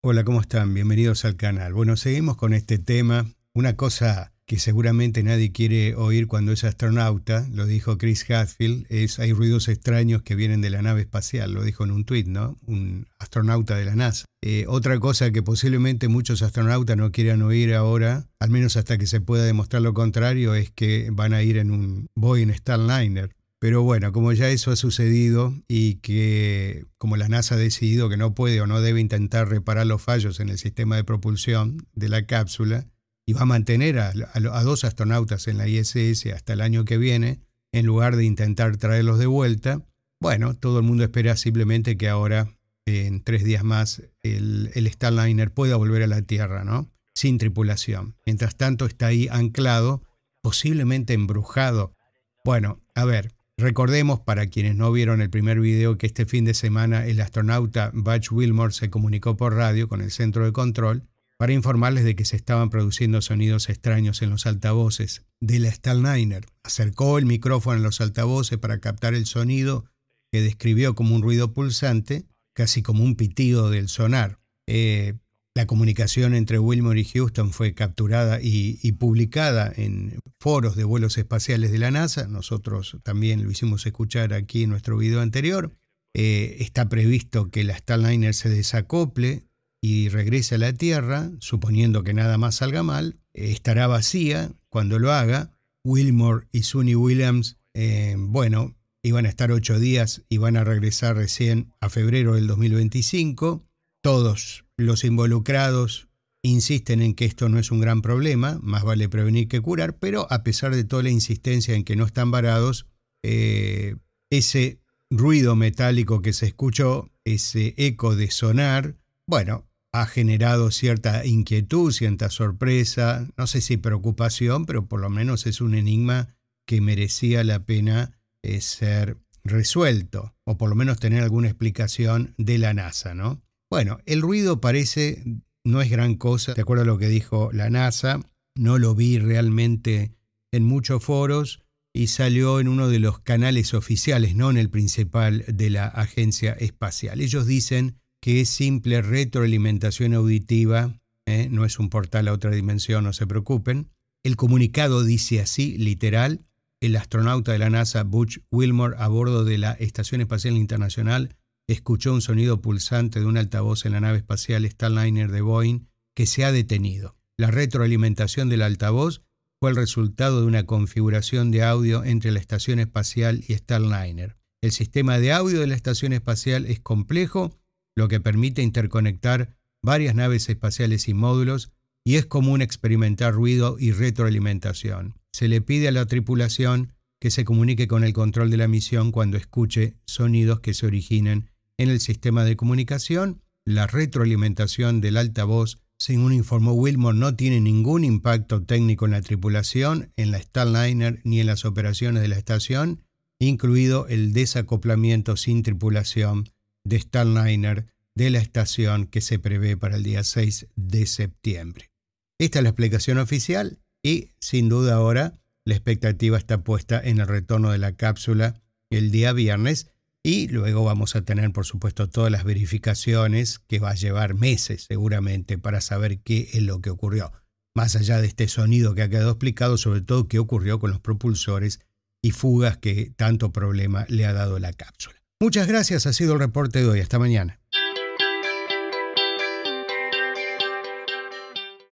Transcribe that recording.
Hola, ¿cómo están? Bienvenidos al canal. Bueno, seguimos con este tema. Una cosa que seguramente nadie quiere oír cuando es astronauta, lo dijo Chris Hadfield, es hay ruidos extraños que vienen de la nave espacial, lo dijo en un tuit, ¿no? Un astronauta de la NASA. Eh, otra cosa que posiblemente muchos astronautas no quieran oír ahora, al menos hasta que se pueda demostrar lo contrario, es que van a ir en un Boeing Starliner. Pero bueno, como ya eso ha sucedido y que como la NASA ha decidido que no puede o no debe intentar reparar los fallos en el sistema de propulsión de la cápsula y va a mantener a, dos astronautas en la ISS hasta el año que viene, en lugar de intentar traerlos de vuelta, bueno, todo el mundo espera simplemente que ahora, en tres días más, el, el Starliner pueda volver a la Tierra, ¿no? Sin tripulación. Mientras tanto, está ahí anclado, posiblemente embrujado. Bueno, a ver, Recordemos, para quienes no vieron el primer video, que este fin de semana el astronauta Butch Wilmore se comunicó por radio con el centro de control para informarles de que se estaban produciendo sonidos extraños en los altavoces de la Staliner. Acercó el micrófono a los altavoces para captar el sonido que describió como un ruido pulsante, casi como un pitido del sonar. Eh, la comunicación entre Wilmore y Houston fue capturada y, publicada en foros de vuelos espaciales de la NASA. Nosotros también lo hicimos escuchar aquí en nuestro video anterior. Eh, está previsto que la Starliner se desacople y regrese a la Tierra, suponiendo que nada más salga mal. estará vacía cuando lo haga. Wilmore y Sunny Williams, eh, bueno, iban a estar ocho días y van a regresar recién a febrero del 2025. Todos los involucrados insisten en que esto no es un gran problema, más vale prevenir que curar, pero a pesar de toda la insistencia en que no están varados, eh, ese ruido metálico que se escuchó, ese eco de sonar, bueno, ha generado cierta inquietud, cierta sorpresa, no sé si preocupación, pero por lo menos es un enigma que merecía la pena eh, ser resuelto, o por lo menos tener alguna explicación de la NASA, ¿no? Bueno, el ruido parece no es gran cosa, de acuerdo a lo que dijo la NASA, no lo vi realmente en muchos foros y salió en uno de los canales oficiales, no en el principal de la agencia espacial. Ellos dicen que es simple retroalimentación auditiva, ¿eh? no es un portal a otra dimensión, no se preocupen. El comunicado dice así, literal, el astronauta de la NASA Butch Wilmore a bordo de la Estación Espacial Internacional escuchó un sonido pulsante de un altavoz en la nave espacial Starliner de Boeing que se ha detenido. La retroalimentación del altavoz fue el resultado de una configuración de audio entre la estación espacial y Starliner. El sistema de audio de la estación espacial es complejo, lo que permite interconectar varias naves espaciales y módulos, y es común experimentar ruido y retroalimentación. Se le pide a la tripulación que se comunique con el control de la misión cuando escuche sonidos que se originen en el sistema de comunicación, la retroalimentación del altavoz, según informó Wilmore, no tiene ningún impacto técnico en la tripulación, en la Starliner ni en las operaciones de la estación, incluido el desacoplamiento sin tripulación de Starliner de la estación que se prevé para el día 6 de septiembre. Esta es la explicación oficial y, sin duda ahora, la expectativa está puesta en el retorno de la cápsula el día viernes y luego vamos a tener, por supuesto, todas las verificaciones que va a llevar meses seguramente para saber qué es lo que ocurrió. Más allá de este sonido que ha quedado explicado, sobre todo qué ocurrió con los propulsores y fugas que tanto problema le ha dado la cápsula. Muchas gracias, ha sido el reporte de hoy. Hasta mañana.